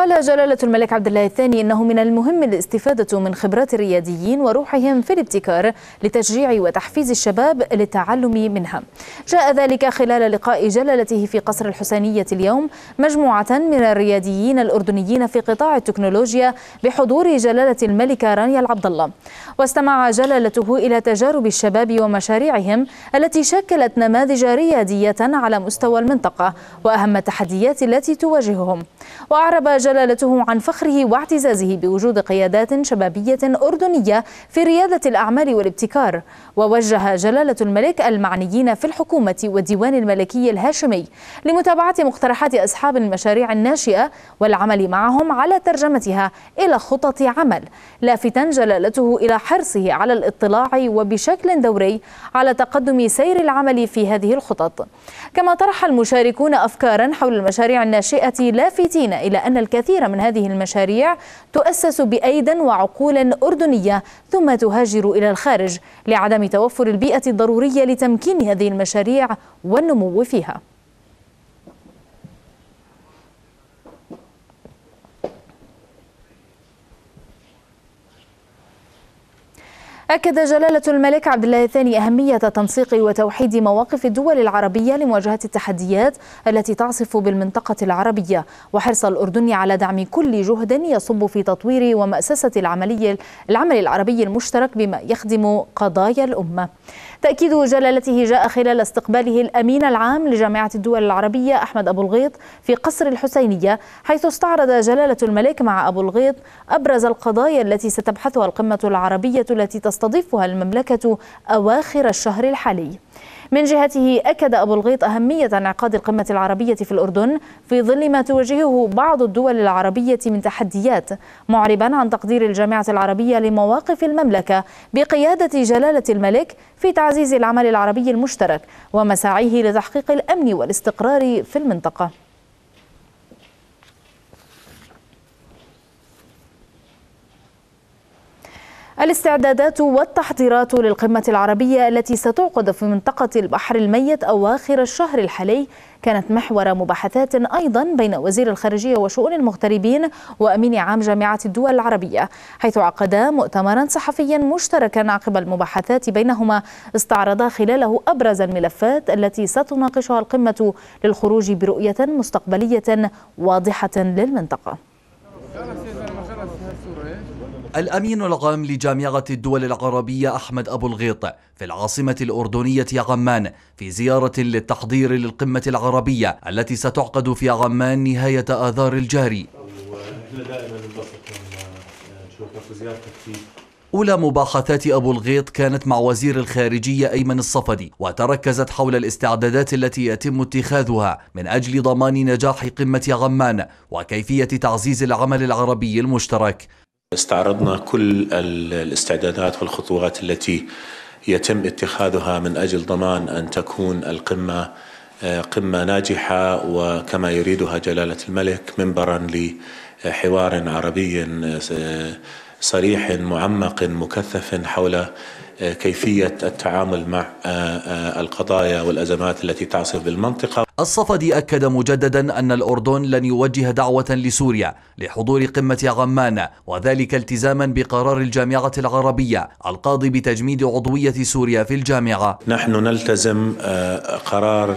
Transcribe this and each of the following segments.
قال جلالة الملك عبد الله الثاني إنه من المهم الاستفادة من خبرات الرياديين وروحهم في الابتكار لتشجيع وتحفيز الشباب للتعلم منها جاء ذلك خلال لقاء جلالته في قصر الحسينية اليوم مجموعة من الرياديين الأردنيين في قطاع التكنولوجيا بحضور جلالة الملكة رانيا العبد الله واستمع جلالته إلى تجارب الشباب ومشاريعهم التي شكلت نماذج ريادية على مستوى المنطقة وأهم التحديات التي تواجههم وأعرب جلالة جلالته عن فخره واعتزازه بوجود قيادات شبابية أردنية في ريادة الأعمال والابتكار ووجه جلالة الملك المعنيين في الحكومة والديوان الملكي الهاشمي لمتابعة مقترحات أصحاب المشاريع الناشئة والعمل معهم على ترجمتها إلى خطط عمل لافتا جلالته إلى حرصه على الاطلاع وبشكل دوري على تقدم سير العمل في هذه الخطط كما طرح المشاركون أفكارا حول المشاريع الناشئة لافتين إلى أن الكثير الكثير من هذه المشاريع تؤسس بأيدا وعقول أردنية ثم تهاجر إلى الخارج لعدم توفر البيئة الضرورية لتمكين هذه المشاريع والنمو فيها أكد جلالة الملك عبد الله الثاني أهمية تنسيق وتوحيد مواقف الدول العربية لمواجهة التحديات التي تعصف بالمنطقة العربية وحرص الأردن على دعم كل جهد يصب في تطوير ومأسسة العملية العمل العربي المشترك بما يخدم قضايا الأمة تأكيد جلالته جاء خلال استقباله الأمين العام لجامعة الدول العربية أحمد أبو الغيط في قصر الحسينية حيث استعرض جلالة الملك مع أبو الغيط أبرز القضايا التي ستبحثها القمة العربية التي تستضيفها المملكة أواخر الشهر الحالي من جهته أكد أبو الغيط أهمية انعقاد القمة العربية في الأردن في ظل ما تواجهه بعض الدول العربية من تحديات معربا عن تقدير الجامعة العربية لمواقف المملكة بقيادة جلالة الملك في تعزيز العمل العربي المشترك ومساعيه لتحقيق الأمن والاستقرار في المنطقة الاستعدادات والتحضيرات للقمة العربية التي ستعقد في منطقة البحر الميت أواخر الشهر الحالي كانت محور مباحثات أيضا بين وزير الخارجية وشؤون المغتربين وأمين عام جامعة الدول العربية حيث عقدا مؤتمرا صحفيا مشتركا عقب المباحثات بينهما استعرضا خلاله أبرز الملفات التي ستناقشها القمة للخروج برؤية مستقبلية واضحة للمنطقة الأمين العام لجامعة الدول العربية أحمد أبو الغيط في العاصمة الأردنية عمان في زيارة للتحضير للقمة العربية التي ستعقد في عمان نهاية آذار الجاري أولى مباحثات أبو الغيط كانت مع وزير الخارجية أيمن الصفدي وتركزت حول الاستعدادات التي يتم اتخاذها من أجل ضمان نجاح قمة عمان وكيفية تعزيز العمل العربي المشترك استعرضنا كل الاستعدادات والخطوات التي يتم اتخاذها من اجل ضمان ان تكون القمه آه، قمه ناجحه وكما يريدها جلاله الملك منبرا لحوار عربي آه، صريح معمق مكثف حول كيفية التعامل مع آه، آه، القضايا والأزمات التي تعصف بالمنطقة الصفدي أكد مجددا أن الأردن لن يوجه دعوة لسوريا لحضور قمة عمان وذلك التزاما بقرار الجامعة العربية القاضي بتجميد عضوية سوريا في الجامعة نحن نلتزم آه، قرار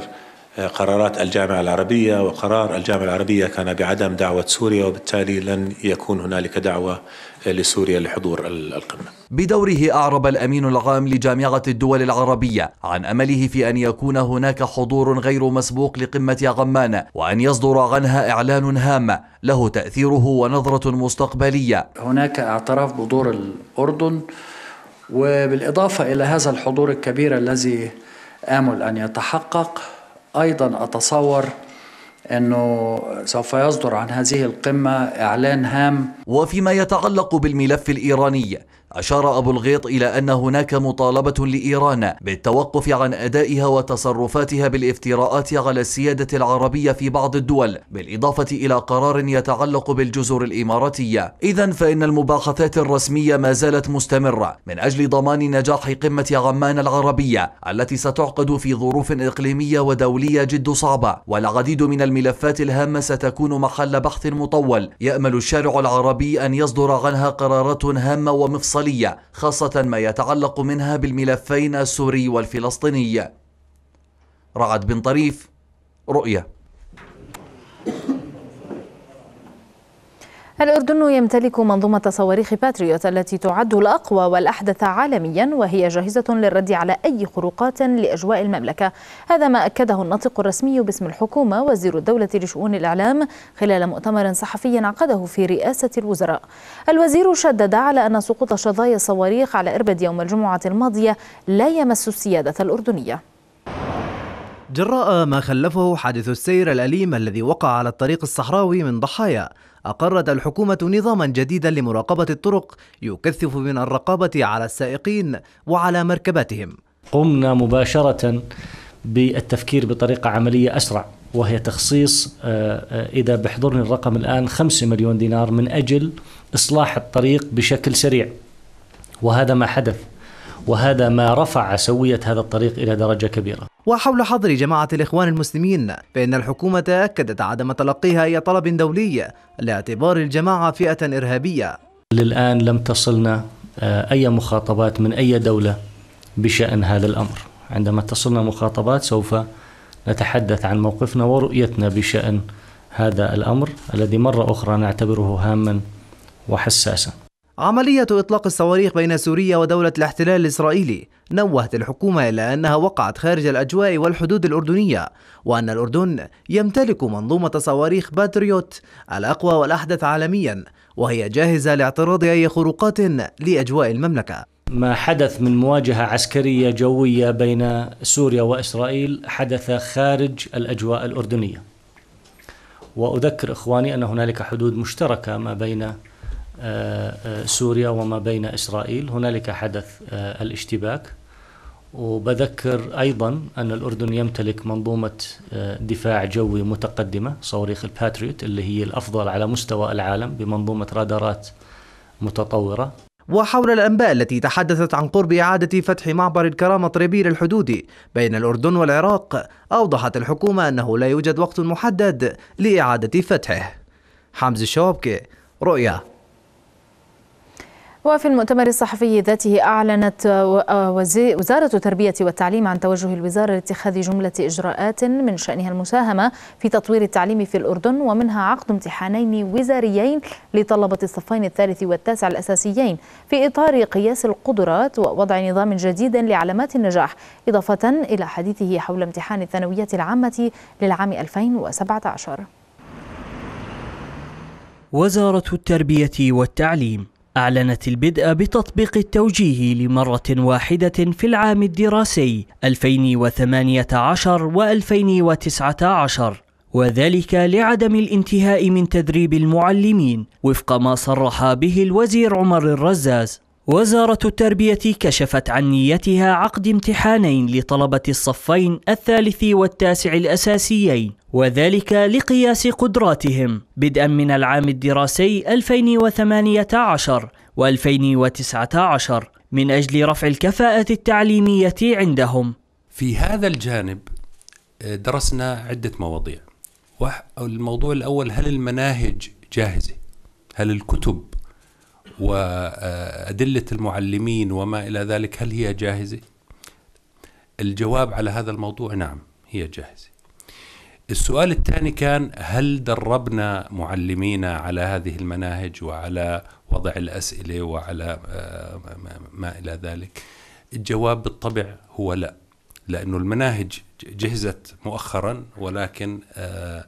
قرارات الجامعة العربية وقرار الجامعة العربية كان بعدم دعوة سوريا وبالتالي لن يكون هنالك دعوة لسوريا لحضور القمة بدوره أعرب الأمين العام لجامعة الدول العربية عن أمله في أن يكون هناك حضور غير مسبوق لقمة عمان وأن يصدر عنها إعلان هام له تأثيره ونظرة مستقبلية هناك اعتراف بدور الأردن وبالإضافة إلى هذا الحضور الكبير الذي آمل أن يتحقق أيضا أتصور أنه سوف يصدر عن هذه القمة إعلان هام وفيما يتعلق بالملف الإيراني أشار أبو الغيط إلى أن هناك مطالبة لإيران بالتوقف عن أدائها وتصرفاتها بالافتراءات على السيادة العربية في بعض الدول بالإضافة إلى قرار يتعلق بالجزر الإماراتية إذا فإن المباحثات الرسمية ما زالت مستمرة من أجل ضمان نجاح قمة عمان العربية التي ستعقد في ظروف إقليمية ودولية جد صعبة والعديد من الملفات الهامة ستكون محل بحث مطول يأمل الشارع العربي أن يصدر عنها قرارات هامة ومفصلية الإيطالية خاصة ما يتعلق منها بالملفين السوري والفلسطيني رعد بن طريف رؤية الأردن يمتلك منظومة صواريخ باتريوت التي تعد الأقوى والأحدث عالميا وهي جاهزة للرد على أي خروقات لأجواء المملكة هذا ما أكده الناطق الرسمي باسم الحكومة وزير الدولة لشؤون الإعلام خلال مؤتمر صحفي عقده في رئاسة الوزراء الوزير شدد على أن سقوط شظايا الصواريخ على إربد يوم الجمعة الماضية لا يمس السيادة الأردنية جراء ما خلفه حادث السير الأليم الذي وقع على الطريق الصحراوي من ضحايا أقرت الحكومة نظاما جديدا لمراقبة الطرق يكثف من الرقابة على السائقين وعلى مركباتهم قمنا مباشرة بالتفكير بطريقة عملية أسرع وهي تخصيص آه، آه، إذا بحضرني الرقم الآن 5 مليون دينار من أجل إصلاح الطريق بشكل سريع وهذا ما حدث وهذا ما رفع سوية هذا الطريق إلى درجة كبيرة وحول حظر جماعة الإخوان المسلمين فإن الحكومة أكدت عدم تلقيها أي طلب دولي لاعتبار الجماعة فئة إرهابية للآن لم تصلنا آه، أي مخاطبات من أي دولة بشأن هذا الأمر عندما تصلنا مخاطبات سوف نتحدث عن موقفنا ورؤيتنا بشأن هذا الأمر الذي مرة أخرى نعتبره هاما وحساسا عملية إطلاق الصواريخ بين سوريا ودولة الاحتلال الإسرائيلي نوهت الحكومة إلى أنها وقعت خارج الأجواء والحدود الأردنية وأن الأردن يمتلك منظومة صواريخ باتريوت الأقوى والأحدث عالميا وهي جاهزة لاعتراض أي خروقات لأجواء المملكة ما حدث من مواجهة عسكرية جوية بين سوريا وإسرائيل حدث خارج الأجواء الأردنية وأذكر إخواني أن هنالك حدود مشتركة ما بين سوريا وما بين إسرائيل هنالك حدث آه، الاشتباك وبذكر أيضا أن الأردن يمتلك منظومة آه، دفاع جوي متقدمة صواريخ الباتريوت اللي هي الأفضل على مستوى العالم بمنظومة رادارات متطورة وحول الأنباء التي تحدثت عن قرب إعادة فتح معبر الكرامة طريبير الحدودي بين الأردن والعراق أوضحت الحكومة أنه لا يوجد وقت محدد لإعادة فتحه حمز الشوبكي رؤيا وفي المؤتمر الصحفي ذاته أعلنت آه، وزارة التربية والتعليم عن توجه الوزارة لاتخاذ جملة إجراءات من شأنها المساهمة في تطوير التعليم في الأردن ومنها عقد امتحانين وزاريين لطلبة الصفين الثالث والتاسع الأساسيين في إطار قياس القدرات ووضع نظام جديد لعلامات النجاح إضافة إلى حديثه حول امتحان الثانوية العامة للعام 2017 وزارة التربية والتعليم أعلنت البدء بتطبيق التوجيه لمرة واحدة في العام الدراسي 2018 و 2019 وذلك لعدم الانتهاء من تدريب المعلمين وفق ما صرح به الوزير عمر الرزاز وزارة التربية كشفت عن نيتها عقد امتحانين لطلبة الصفين الثالث والتاسع الأساسيين وذلك لقياس قدراتهم بدءا من العام الدراسي 2018 و2019 من أجل رفع الكفاءة التعليمية عندهم في هذا الجانب آه، درسنا عدة مواضيع الموضوع الأول هل المناهج جاهزة؟ هل الكتب وأدلة المعلمين وما إلى ذلك هل هي جاهزة؟ الجواب على هذا الموضوع نعم هي جاهزة السؤال الثاني كان هل دربنا معلمينا على هذه المناهج وعلى وضع الأسئلة وعلى آه، ما إلى ذلك الجواب بالطبع هو لا لأنه المناهج جهزت مؤخرا ولكن آه،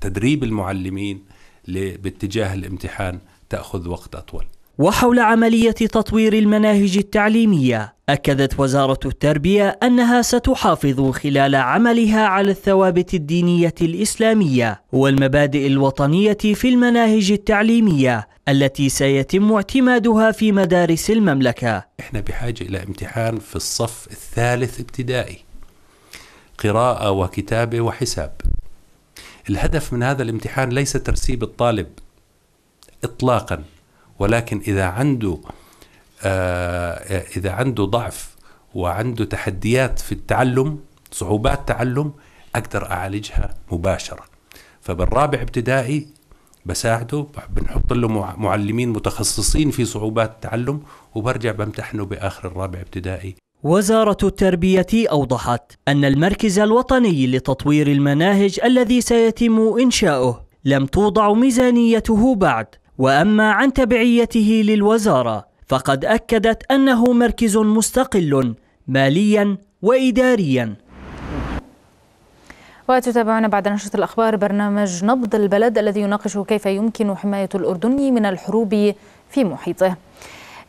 تدريب المعلمين باتجاه الامتحان تأخذ وقت أطول وحول عملية تطوير المناهج التعليمية أكدت وزارة التربية أنها ستحافظ خلال عملها على الثوابت الدينية الإسلامية والمبادئ الوطنية في المناهج التعليمية التي سيتم اعتمادها في مدارس المملكة إحنا بحاجة إلى امتحان في الصف الثالث ابتدائي قراءة وكتابة وحساب الهدف من هذا الامتحان ليس ترسيب الطالب اطلاقا ولكن اذا عنده آه اذا عنده ضعف وعنده تحديات في التعلم صعوبات تعلم اقدر اعالجها مباشره فبالرابع ابتدائي بساعده بنحط له معلمين متخصصين في صعوبات التعلم وبرجع بمتحنه باخر الرابع ابتدائي وزارة التربية أوضحت أن المركز الوطني لتطوير المناهج الذي سيتم إنشاؤه لم توضع ميزانيته بعد واما عن تبعيته للوزاره فقد اكدت انه مركز مستقل ماليا واداريا وتتابعون بعد نشرة الأخبار برنامج نبض البلد الذي يناقش كيف يمكن حماية الأردن من الحروب في محيطه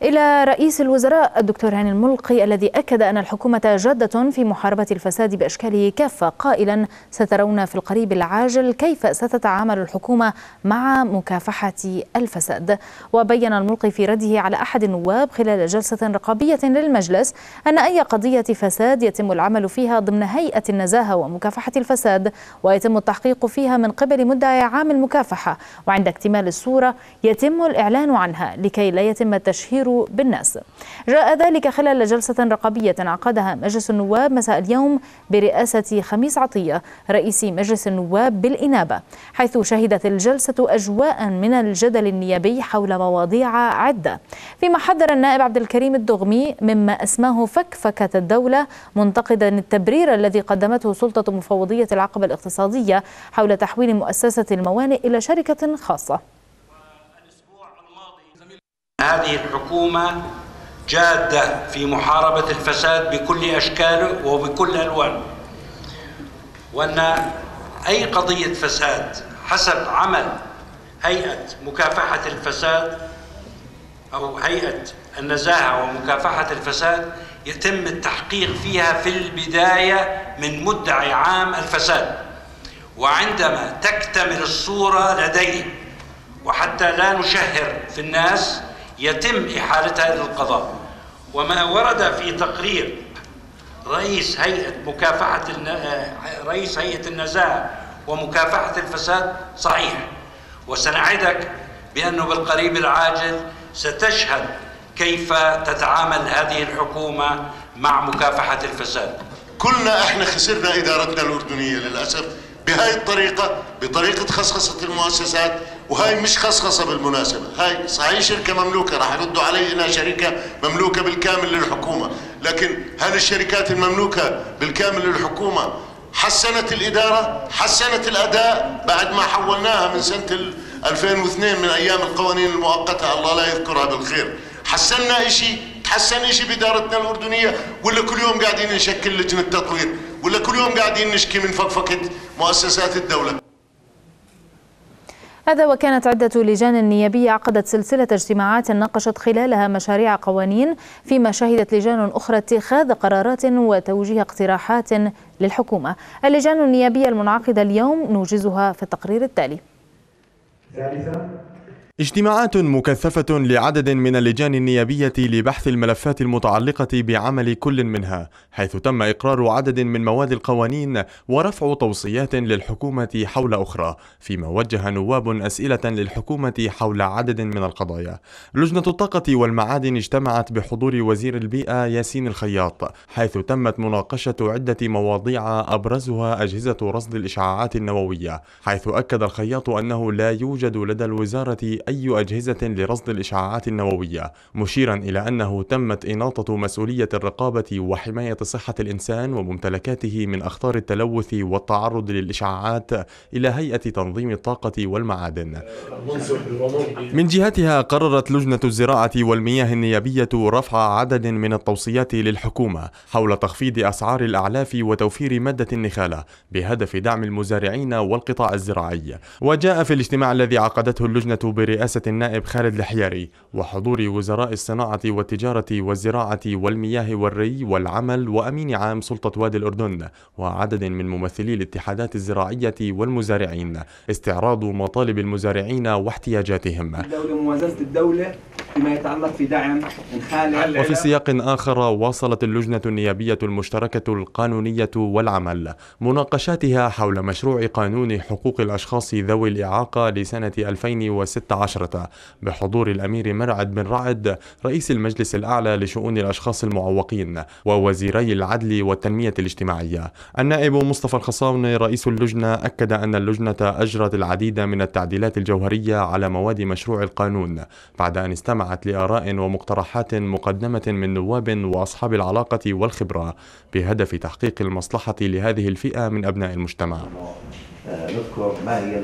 إلى رئيس الوزراء الدكتور هاني الملقي الذي أكد أن الحكومة جادة في محاربة الفساد بأشكاله كافة قائلا سترون في القريب العاجل كيف ستتعامل الحكومة مع مكافحة الفساد وبين الملقي في رده على أحد النواب خلال جلسة رقابية للمجلس أن أي قضية فساد يتم العمل فيها ضمن هيئة النزاهة ومكافحة الفساد ويتم التحقيق فيها من قبل مدعي عام المكافحة وعند اكتمال الصورة يتم الإعلان عنها لكي لا يتم التشهير التأثير بالناس جاء ذلك خلال جلسة رقابية عقدها مجلس النواب مساء اليوم برئاسة خميس عطية رئيس مجلس النواب بالإنابة حيث شهدت الجلسة أجواء من الجدل النيابي حول مواضيع عدة فيما حذر النائب عبد الكريم الدغمي مما أسماه فكفكة الدولة منتقدا التبرير الذي قدمته سلطة مفوضية العقبة الاقتصادية حول تحويل مؤسسة الموانئ إلى شركة خاصة هذه الحكومة جادة في محاربة الفساد بكل أشكاله وبكل ألوانه وأن أي قضية فساد حسب عمل هيئة مكافحة الفساد أو هيئة النزاهة ومكافحة الفساد يتم التحقيق فيها في البداية من مدعي عام الفساد وعندما تكتمل الصورة لديه وحتى لا نشهر في الناس يتم إحالتها إلى القضاء وما ورد في تقرير رئيس هيئة مكافحة آه، رئيس هيئة النزاهة ومكافحة الفساد صحيح وسنعدك بأنه بالقريب العاجل ستشهد كيف تتعامل هذه الحكومة مع مكافحة الفساد كلنا احنا خسرنا ادارتنا الاردنيه للاسف بهذه الطريقه بطريقه خصخصه المؤسسات وهي مش خصخصه بالمناسبه هاي صحيح شركه مملوكه راح يردوا علي انها شركه مملوكه بالكامل للحكومه لكن هل الشركات المملوكه بالكامل للحكومه حسنت الاداره حسنت الاداء بعد ما حولناها من سنه 2002 من ايام القوانين المؤقته الله لا يذكرها بالخير حسنا إشي تحسن إشي بإدارتنا الأردنية ولا كل يوم قاعدين نشكل لجنة تطوير ولا كل يوم قاعدين نشكي من فكفكه مؤسسات الدولة هذا وكانت عدة لجان نيابية عقدت سلسلة اجتماعات ناقشت خلالها مشاريع قوانين فيما شهدت لجان أخرى اتخاذ قرارات وتوجيه اقتراحات للحكومة اللجان النيابية المنعقدة اليوم نوجزها في التقرير التالي ثالثا اجتماعات مكثفة لعدد من اللجان النيابية لبحث الملفات المتعلقة بعمل كل منها، حيث تم إقرار عدد من مواد القوانين ورفع توصيات للحكومة حول أخرى، فيما وجه نواب أسئلة للحكومة حول عدد من القضايا. لجنة الطاقة والمعادن اجتمعت بحضور وزير البيئة ياسين الخياط، حيث تمت مناقشة عدة مواضيع أبرزها أجهزة رصد الإشعاعات النووية، حيث أكد الخياط أنه لا يوجد لدى الوزارة أي أجهزة لرصد الإشعاعات النووية مشيرا إلى أنه تمت إناطة مسؤولية الرقابة وحماية صحة الإنسان وممتلكاته من أخطار التلوث والتعرض للإشعاعات إلى هيئة تنظيم الطاقة والمعادن من جهتها قررت لجنة الزراعة والمياه النيابية رفع عدد من التوصيات للحكومة حول تخفيض أسعار الأعلاف وتوفير مادة النخالة بهدف دعم المزارعين والقطاع الزراعي وجاء في الاجتماع الذي عقدته اللجنة برئاسة برئاسة النائب خالد الحياري وحضور وزراء الصناعة والتجارة والزراعة والمياه والري والعمل وأمين عام سلطة وادي الأردن وعدد من ممثلي الاتحادات الزراعية والمزارعين استعراض مطالب المزارعين واحتياجاتهم الدولة موازنة الدولة فيما يتعلق في دعم خالد وفي سياق آخر واصلت اللجنة النيابية المشتركة القانونية والعمل مناقشاتها حول مشروع قانون حقوق الأشخاص ذوي الإعاقة لسنة 2016 العشرة بحضور الأمير مرعد بن رعد رئيس المجلس الأعلى لشؤون الأشخاص المعوقين ووزيري العدل والتنمية الاجتماعية النائب مصطفى الخصاوني رئيس اللجنة أكد أن اللجنة أجرت العديد من التعديلات الجوهرية على مواد مشروع القانون بعد أن استمعت لآراء ومقترحات مقدمة من نواب وأصحاب العلاقة والخبرة بهدف تحقيق المصلحة لهذه الفئة من أبناء المجتمع نذكر ما هي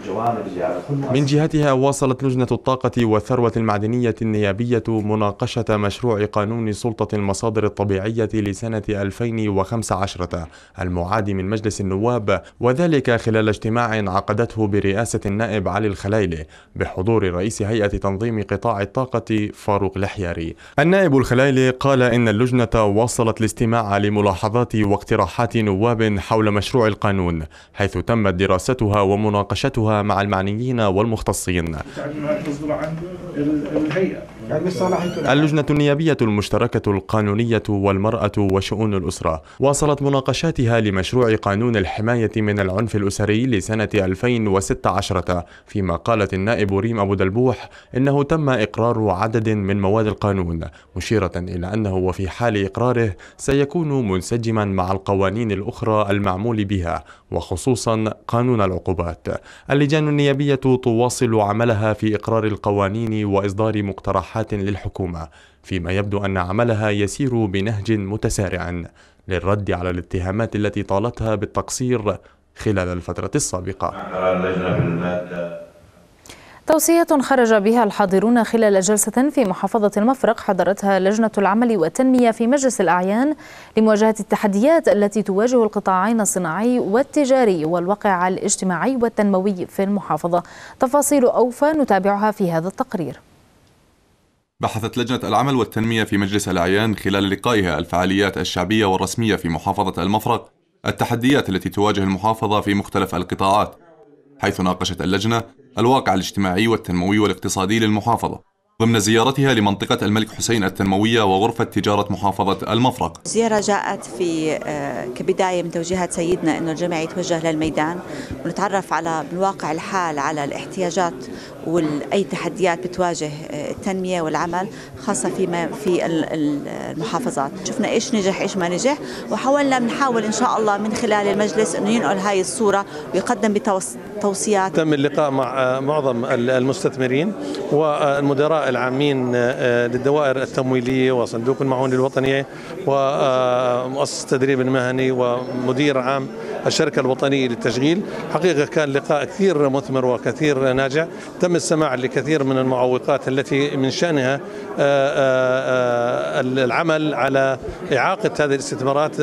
الجوانب اللي على كل من جهتها واصلت لجنة الطاقة والثروة المعدنية النيابية مناقشة مشروع قانون سلطة المصادر الطبيعية لسنة 2015 المعاد من مجلس النواب وذلك خلال اجتماع عقدته برئاسة النائب علي الخلايلي بحضور رئيس هيئة تنظيم قطاع الطاقة فاروق لحياري النائب الخلايلي قال إن اللجنة واصلت الاستماع لملاحظات واقتراحات نواب حول مشروع القانون حيث تم تمت دراستها ومناقشتها مع المعنيين والمختصين. الهيئه يعني اللجنة النيابية المشتركة القانونية والمرأة وشؤون الأسرة واصلت مناقشاتها لمشروع قانون الحماية من العنف الأسري لسنة 2016 فيما قالت النائب ريم أبو دلبوح إنه تم إقرار عدد من مواد القانون مشيرة إلى أنه وفي حال إقراره سيكون منسجما مع القوانين الأخرى المعمول بها وخصوصا قانون العقوبات اللجان النيابية تواصل عملها في إقرار القوانين وإصدار مقترحات اقتراحات للحكومة فيما يبدو أن عملها يسير بنهج متسارع للرد على الاتهامات التي طالتها بالتقصير خلال الفترة السابقة توصية خرج بها الحاضرون خلال جلسة في محافظة المفرق حضرتها لجنة العمل والتنمية في مجلس الأعيان لمواجهة التحديات التي تواجه القطاعين الصناعي والتجاري والواقع الاجتماعي والتنموي في المحافظة تفاصيل أوفى نتابعها في هذا التقرير بحثت لجنة العمل والتنمية في مجلس الأعيان خلال لقائها الفعاليات الشعبية والرسمية في محافظة المفرق التحديات التي تواجه المحافظة في مختلف القطاعات حيث ناقشت اللجنة الواقع الاجتماعي والتنموي والاقتصادي للمحافظة ضمن زيارتها لمنطقة الملك حسين التنموية وغرفة تجارة محافظة المفرق زيارة جاءت في آه، كبداية من توجيهات سيدنا أنه الجميع يتوجه للميدان ونتعرف على من واقع الحال على الاحتياجات وأي تحديات بتواجه آه، التنمية والعمل خاصة فيما في المحافظات شفنا إيش نجح إيش ما نجح وحاولنا بنحاول إن شاء الله من خلال المجلس أنه ينقل هاي الصورة ويقدم بتوصيات تم اللقاء مع آه، معظم المستثمرين والمدراء العامين آه، آه، للدوائر التمويلية وصندوق المعونة الوطنية ومؤسس التدريب المهني ومدير عام الشركة الوطنية للتشغيل حقيقة كان لقاء كثير مثمر وكثير ناجع تم السماع لكثير من المعوقات التي من شأنها آه، العمل على إعاقة هذه الاستثمارات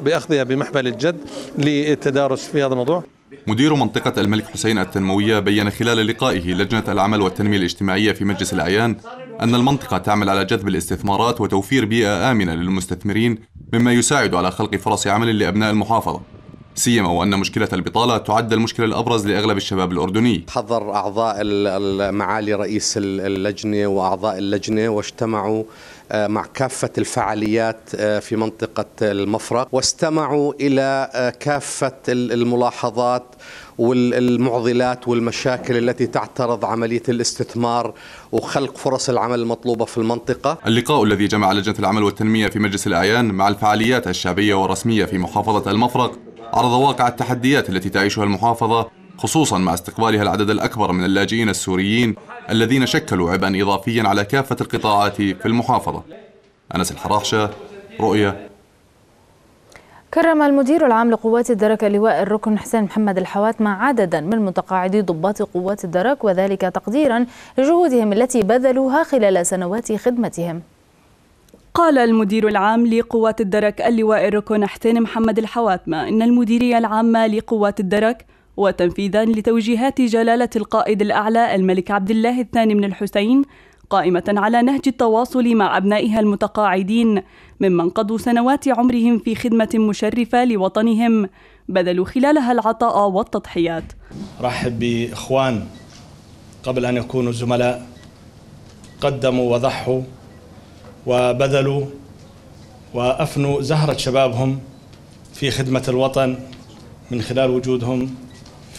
بأخذها بمحمل الجد للتدارس في هذا الموضوع مدير منطقة الملك حسين التنموية بين خلال لقائه لجنة العمل والتنمية الاجتماعية في مجلس الأعيان أن المنطقة تعمل على جذب الاستثمارات وتوفير بيئة آمنة للمستثمرين مما يساعد على خلق فرص عمل لأبناء المحافظة سيما وأن مشكلة البطالة تعد المشكلة الأبرز لأغلب الشباب الأردني حضر أعضاء معالي رئيس اللجنة وأعضاء اللجنة واجتمعوا آه، مع كافة الفعاليات آه، في منطقة المفرق واستمعوا إلى آه، كافة الملاحظات والمعضلات والمشاكل التي تعترض عملية الاستثمار وخلق فرص العمل المطلوبة في المنطقة اللقاء الذي جمع لجنة العمل والتنمية في مجلس الأعيان مع الفعاليات الشعبية والرسمية في محافظة المفرق عرض واقع التحديات التي تعيشها المحافظة خصوصا مع استقبالها العدد الأكبر من اللاجئين السوريين الذين شكلوا عبئا إضافيا على كافة القطاعات في المحافظة أنس الحراحشة رؤية كرم المدير العام لقوات الدرك اللواء الركن حسين محمد الحوات مع عددا من متقاعدي ضباط قوات الدرك وذلك تقديرا لجهودهم التي بذلوها خلال سنوات خدمتهم قال المدير العام لقوات الدرك اللواء الركن حسين محمد الحواتمة إن المديرية العامة لقوات الدرك وتنفيذا لتوجيهات جلالة القائد الأعلى الملك عبد الله الثاني من الحسين قائمة على نهج التواصل مع أبنائها المتقاعدين ممن قضوا سنوات عمرهم في خدمة مشرفة لوطنهم بذلوا خلالها العطاء والتضحيات رحب بإخوان قبل أن يكونوا زملاء قدموا وضحوا وبذلوا وأفنوا زهرة شبابهم في خدمة الوطن من خلال وجودهم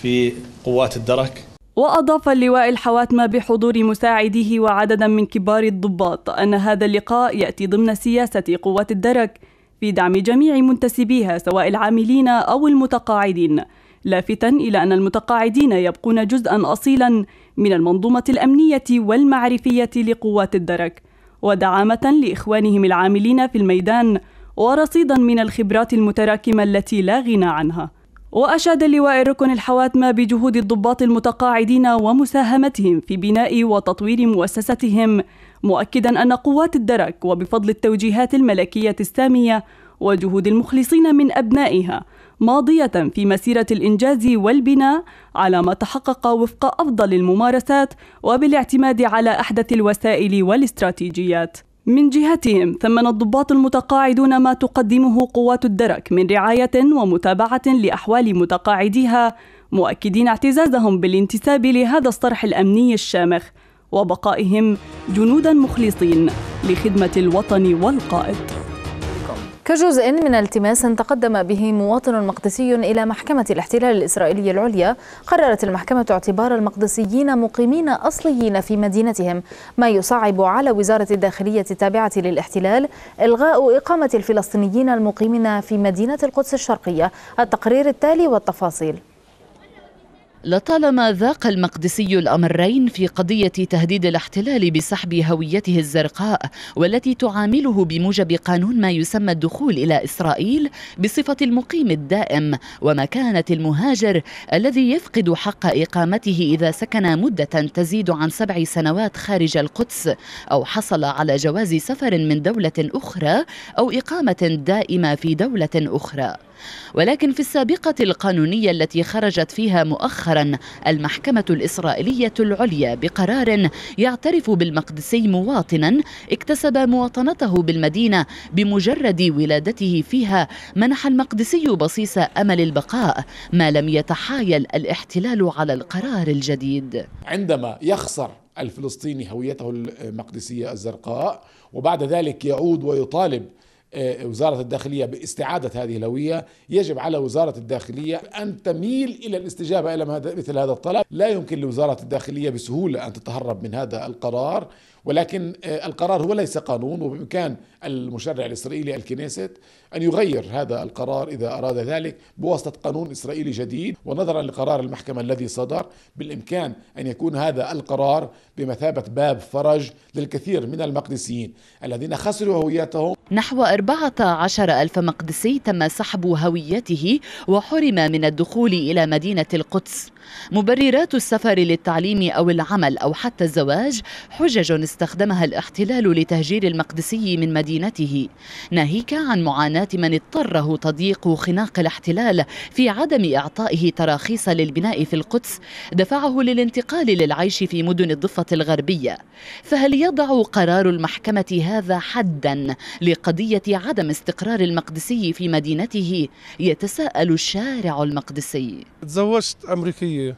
في قوات الدرك وأضاف اللواء الحواتم بحضور مساعديه وعددا من كبار الضباط أن هذا اللقاء يأتي ضمن سياسة قوات الدرك في دعم جميع منتسبيها سواء العاملين أو المتقاعدين لافتا إلى أن المتقاعدين يبقون جزءا أصيلا من المنظومة الأمنية والمعرفية لقوات الدرك ودعامة لإخوانهم العاملين في الميدان ورصيدا من الخبرات المتراكمة التي لا غنى عنها وأشاد اللواء الركن الحواتمة بجهود الضباط المتقاعدين ومساهمتهم في بناء وتطوير مؤسستهم مؤكدا أن قوات الدرك وبفضل التوجيهات الملكية السامية وجهود المخلصين من أبنائها ماضية في مسيرة الإنجاز والبناء على ما تحقق وفق أفضل الممارسات وبالاعتماد على أحدث الوسائل والاستراتيجيات من جهتهم ثمن الضباط المتقاعدون ما تقدمه قوات الدرك من رعاية ومتابعة لأحوال متقاعديها مؤكدين اعتزازهم بالانتساب لهذا الصرح الأمني الشامخ وبقائهم جنودا مخلصين لخدمة الوطن والقائد كجزء من التماس تقدم به مواطن مقدسي إلى محكمة الاحتلال الإسرائيلي العليا قررت المحكمة اعتبار المقدسيين مقيمين أصليين في مدينتهم ما يصعب على وزارة الداخلية التابعة للاحتلال إلغاء إقامة الفلسطينيين المقيمين في مدينة القدس الشرقية التقرير التالي والتفاصيل لطالما ذاق المقدسي الامرين في قضيه تهديد الاحتلال بسحب هويته الزرقاء والتي تعامله بموجب قانون ما يسمى الدخول الى اسرائيل بصفه المقيم الدائم ومكانه المهاجر الذي يفقد حق اقامته اذا سكن مده تزيد عن سبع سنوات خارج القدس او حصل على جواز سفر من دوله اخرى او اقامه دائمه في دوله اخرى ولكن في السابقة القانونية التي خرجت فيها مؤخرا المحكمة الإسرائيلية العليا بقرار يعترف بالمقدسي مواطنا اكتسب مواطنته بالمدينة بمجرد ولادته فيها منح المقدسي بصيص أمل البقاء ما لم يتحايل الاحتلال على القرار الجديد عندما يخسر الفلسطيني هويته المقدسية الزرقاء وبعد ذلك يعود ويطالب آه، وزارة الداخلية باستعادة هذه الهوية يجب على وزارة الداخلية أن تميل إلى الاستجابة إلى مثل هذا الطلب لا يمكن لوزارة الداخلية بسهولة أن تتهرب من هذا القرار ولكن آه، القرار هو ليس قانون وبإمكان المشرع الإسرائيلي الكنيست أن يغير هذا القرار إذا أراد ذلك بواسطة قانون إسرائيلي جديد ونظرا لقرار المحكمة الذي صدر بالإمكان أن يكون هذا القرار بمثابة باب فرج للكثير من المقدسيين الذين خسروا هويتهم نحو 14 ألف مقدسي تم سحب هويته وحرم من الدخول إلى مدينة القدس مبررات السفر للتعليم أو العمل أو حتى الزواج حجج استخدمها الاحتلال لتهجير المقدسي من مدينته ناهيك عن معاناة من اضطره تضييق خناق الاحتلال في عدم إعطائه تراخيص للبناء في القدس دفعه للانتقال للعيش في مدن الضفة الغربية فهل يضع قرار المحكمة هذا حدا لقضية عدم استقرار المقدسي في مدينته يتساءل الشارع المقدسي تزوجت أمريكية السعوديه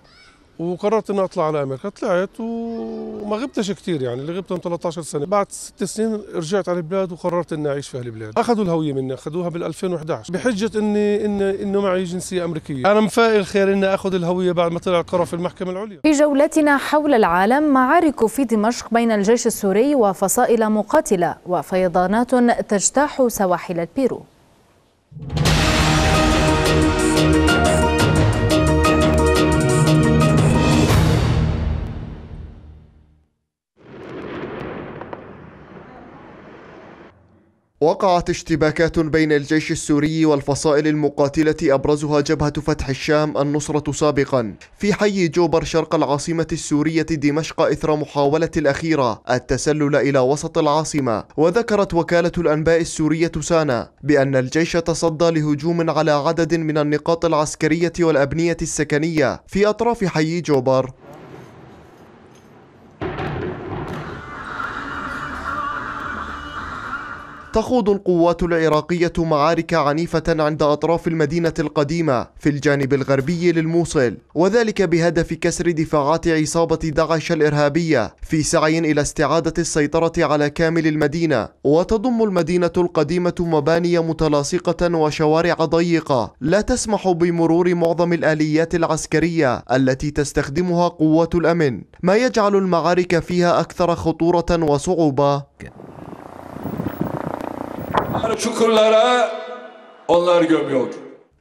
وقررت اني اطلع على امريكا طلعت وما غبتش كثير يعني اللي غبتهم 13 سنه بعد ست سنين رجعت على البلاد وقررت اني اعيش في هالبلاد اخذوا الهويه مني اخذوها بال 2011 بحجه اني إن انه معي جنسيه امريكيه انا مفائل خير اني اخذ الهويه بعد ما طلع القرار في المحكمه العليا في جولتنا حول العالم معارك في دمشق بين الجيش السوري وفصائل مقاتله وفيضانات تجتاح سواحل البيرو وقعت اشتباكات بين الجيش السوري والفصائل المقاتلة أبرزها جبهة فتح الشام النصرة سابقا في حي جوبر شرق العاصمة السورية دمشق إثر محاولة الأخيرة التسلل إلى وسط العاصمة وذكرت وكالة الأنباء السورية سانا بأن الجيش تصدى لهجوم على عدد من النقاط العسكرية والأبنية السكنية في أطراف حي جوبر تخوض القوات العراقية معارك عنيفة عند أطراف المدينة القديمة في الجانب الغربي للموصل وذلك بهدف كسر دفاعات عصابة داعش الإرهابية في سعي إلى استعادة السيطرة على كامل المدينة وتضم المدينة القديمة مباني متلاصقة وشوارع ضيقة لا تسمح بمرور معظم الآليات العسكرية التي تستخدمها قوات الأمن ما يجعل المعارك فيها أكثر خطورة وصعوبة onlar gömüyor.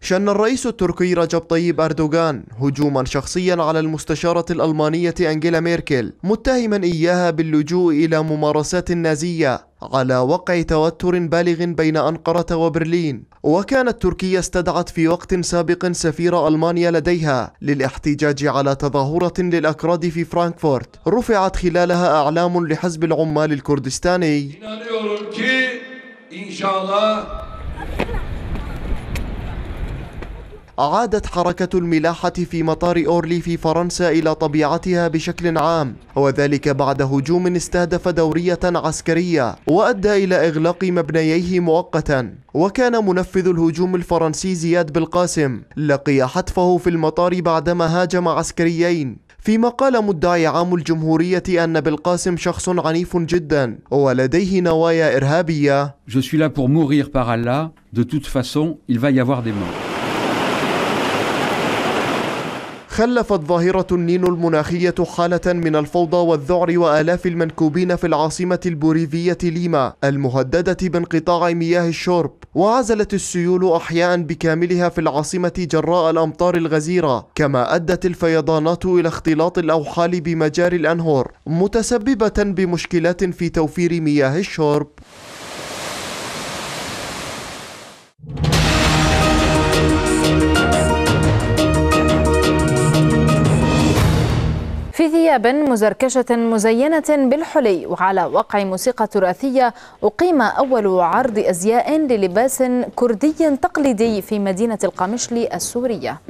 شن الرئيس التركي رجب طيب أردوغان هجوما شخصيا على المستشارة الألمانية أنجيلا ميركل متهما إياها باللجوء إلى ممارسات نازية على وقع توتر بالغ بين أنقرة وبرلين وكانت تركيا استدعت في وقت سابق سفير ألمانيا لديها للاحتجاج على تظاهرة للأكراد في فرانكفورت رفعت خلالها أعلام لحزب العمال الكردستاني إن شاء الله عادت حركة الملاحة في مطار أورلي في فرنسا إلى طبيعتها بشكل عام وذلك بعد هجوم استهدف دورية عسكرية وأدى إلى إغلاق مبنييه مؤقتا وكان منفذ الهجوم الفرنسي زياد بالقاسم لقي حتفه في المطار بعدما هاجم عسكريين فيما قال مدعي عام الجمهورية أن بالقاسم شخص عنيف جدا ولديه نوايا إرهابية Je suis là pour mourir par Allah. De toute façon, il va y avoir des morts. خلفت ظاهرة النينو المناخية حالة من الفوضى والذعر وآلاف المنكوبين في العاصمة البوليفية ليما المهددة بانقطاع مياه الشرب وعزلت السيول أحياء بكاملها في العاصمة جراء الأمطار الغزيرة كما أدت الفيضانات إلى اختلاط الأوحال بمجاري الأنهار متسببة بمشكلات في توفير مياه الشرب في ثياب مزركشة مزينة بالحلي وعلى وقع موسيقى تراثية أقيم أول عرض أزياء للباس كردي تقليدي في مدينة القمشلي السورية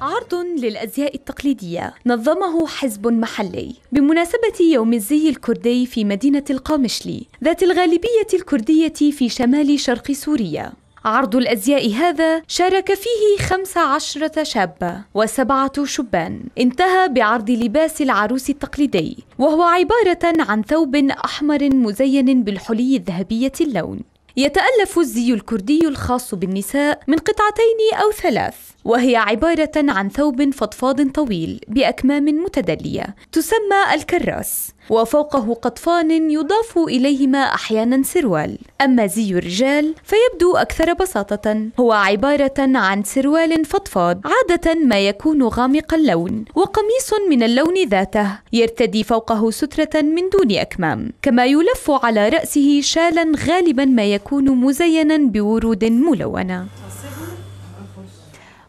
عرض للأزياء التقليدية نظمه حزب محلي بمناسبة يوم الزي الكردي في مدينة القامشلي ذات الغالبية الكردية في شمال شرق سوريا عرض الأزياء هذا شارك فيه 15 شابة وسبعة شبان انتهى بعرض لباس العروس التقليدي وهو عبارة عن ثوب أحمر مزين بالحلي الذهبية اللون يتألف الزي الكردي الخاص بالنساء من قطعتين أو ثلاث وهي عبارة عن ثوب فضفاض طويل بأكمام متدلية تسمى الكراس وفوقه قطفان يضاف إليهما أحيانا سروال أما زي الرجال فيبدو أكثر بساطة هو عبارة عن سروال فضفاض عادة ما يكون غامق اللون وقميص من اللون ذاته يرتدي فوقه سترة من دون أكمام كما يلف على رأسه شالا غالبا ما يكون مزينا بورود ملونة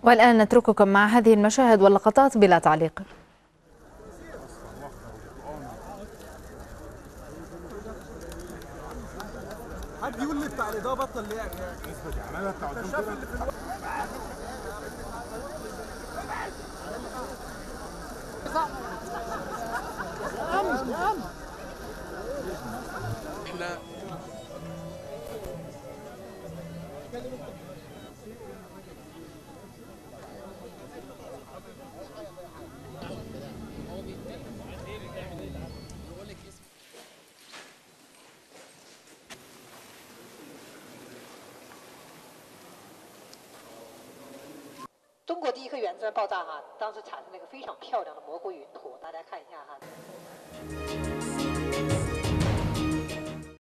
والآن نترككم مع هذه المشاهد واللقطات بلا تعليق قطع الاضاءه بطل لعب يعني اللي في الوقت 第一颗原子弹爆炸哈，当时产生了一个非常漂亮的蘑菇云图，大家看一下哈。